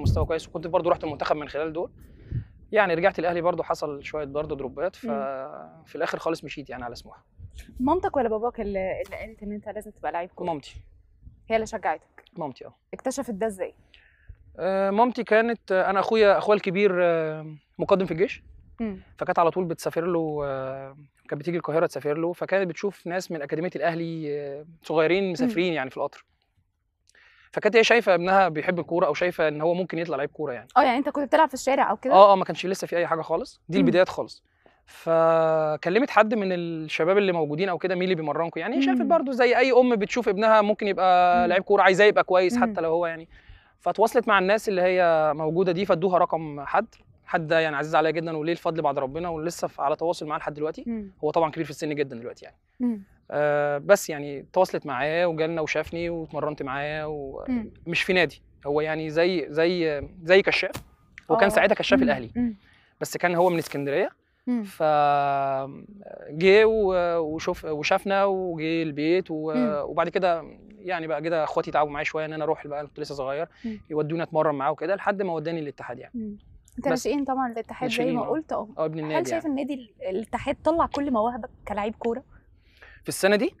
مستوى كويس وكنت برضو رحت المنتخب من خلال دول يعني رجعت الاهلي برضو حصل شويه برضو دروبات ففي الاخر خالص مشيت يعني على سموحه مامتك ولا باباك اللي قالت ان انت لازم تبقى لعيب كوره مامتي هي اللي شجعتك مامتي اه اكتشفت ده ازاي آه، مامتي كانت آه، انا اخويا اخويا الكبير آه، مقدم في الجيش فكانت على طول بتسافر له كانت بتيجي القاهره تسافر له فكانت بتشوف ناس من اكاديميه الاهلي صغيرين مسافرين يعني في القطر فكانت هي شايفه ابنها بيحب الكوره او شايفه ان هو ممكن يطلع لعيب كوره يعني اه يعني انت كنت بتلعب في الشارع او كده اه اه ما كانش لسه في اي حاجه خالص دي البدايات خالص فكلمت حد من الشباب اللي موجودين او كده مين اللي بيمرنكم يعني شافت برضه زي اي ام بتشوف ابنها ممكن يبقى لعيب كوره عايزاه يبقى كويس حتى لو هو يعني فتواصلت مع الناس اللي هي موجوده دي فادوها رقم حد حد يعني عزيز عليا جدا وليه الفضل بعد ربنا ولسه على تواصل معاه لحد دلوقتي هو طبعا كبير في السن جدا دلوقتي يعني آه، بس يعني تواصلت معاه وجالنا وشافني واتمرنت معاه ومش في نادي هو يعني زي زي زي كشاف هو كان آه. ساعتها كشاف الاهلي بس كان هو من اسكندريه ف جه وشوف وشافنا وجه البيت وبعد كده يعني بقى كده اخواتي تعبوا معايا شويه ان انا اروح بقى كنت لسه صغير يودوني اتمرن معاه وكده لحد ما وداني الاتحاد يعني انت ناشئين طبعا الاتحاد زي ما آه. قلت اه ابن النادي هل شايف يعني. النادي الاتحاد طلع كل مواهبك كلاعب كوره؟ في السنه دي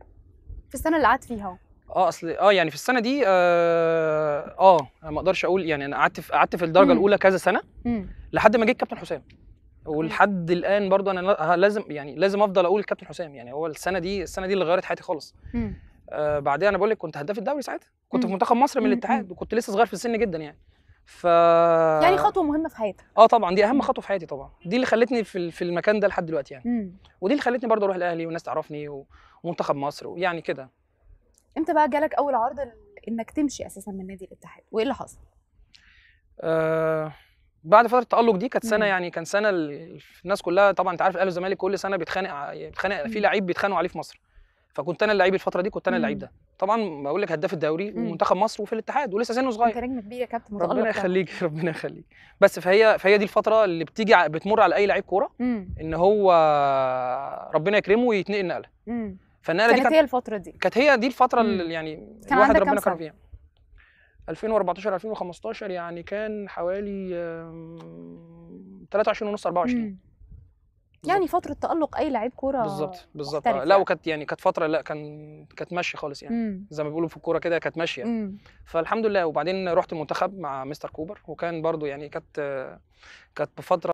في السنه اللي قعدت فيها اه اصل اه يعني في السنه دي اه, آه ما اقدرش اقول يعني انا قعدت في قعدت في الدرجه مم. الاولى كذا سنه مم. لحد ما جه الكابتن حسام ولحد الان برضو انا لازم يعني لازم افضل اقول الكابتن حسام يعني هو السنه دي السنه دي اللي غيرت حياتي خالص آه بعدين انا بقول لك كنت هداف الدوري ساعتها كنت مم. في منتخب مصر من الاتحاد وكنت لسه صغير في السن جدا يعني ف يعني خطوه مهمه في حياتك اه طبعا دي اهم خطوه في حياتي طبعا دي اللي خلتني في في المكان ده لحد دلوقتي يعني مم. ودي اللي خلتني برضه اروح الاهلي والناس تعرفني ومنتخب مصر ويعني كده امتى بقى جالك اول عرض انك تمشي اساسا من نادي الاتحاد وايه اللي حصل آه بعد فتره التالق دي كانت سنه يعني كان سنه الناس كلها طبعا انت عارف الاهلي والزمالك كل سنه بيتخانق بيتخانق في لعيب بيتخانقوا عليه في مصر فكنت انا اللعيب الفتره دي كنت انا اللعيب إمم. ده طبعا بقول لك هداف الدوري إمم. ومنتخب مصر وفي الاتحاد ولسه سنه صغير انت نجم كبير يا كابتن متالق ربنا يخليك ربنا يخليك بس فهي فهي دي الفتره اللي بتيجي بتمر على اي لعيب كوره إمم. ان هو ربنا يكرمه ويتنقل نقله فالنقله دي كانت هي الفتره دي كانت هي دي الفتره اللي يعني الواحد ربنا كرم فيها 2014 2015 يعني كان حوالي 23 ونص 24 يعني فتره تالق اي لعيب كوره بالظبط بالظبط لا وكانت يعني كانت فتره لا كان كانت ماشيه خالص يعني مم. زي ما بيقولوا في الكوره كده كانت ماشيه فالحمد لله وبعدين رحت المنتخب مع مستر كوبر وكان برضو يعني كانت كانت بفتره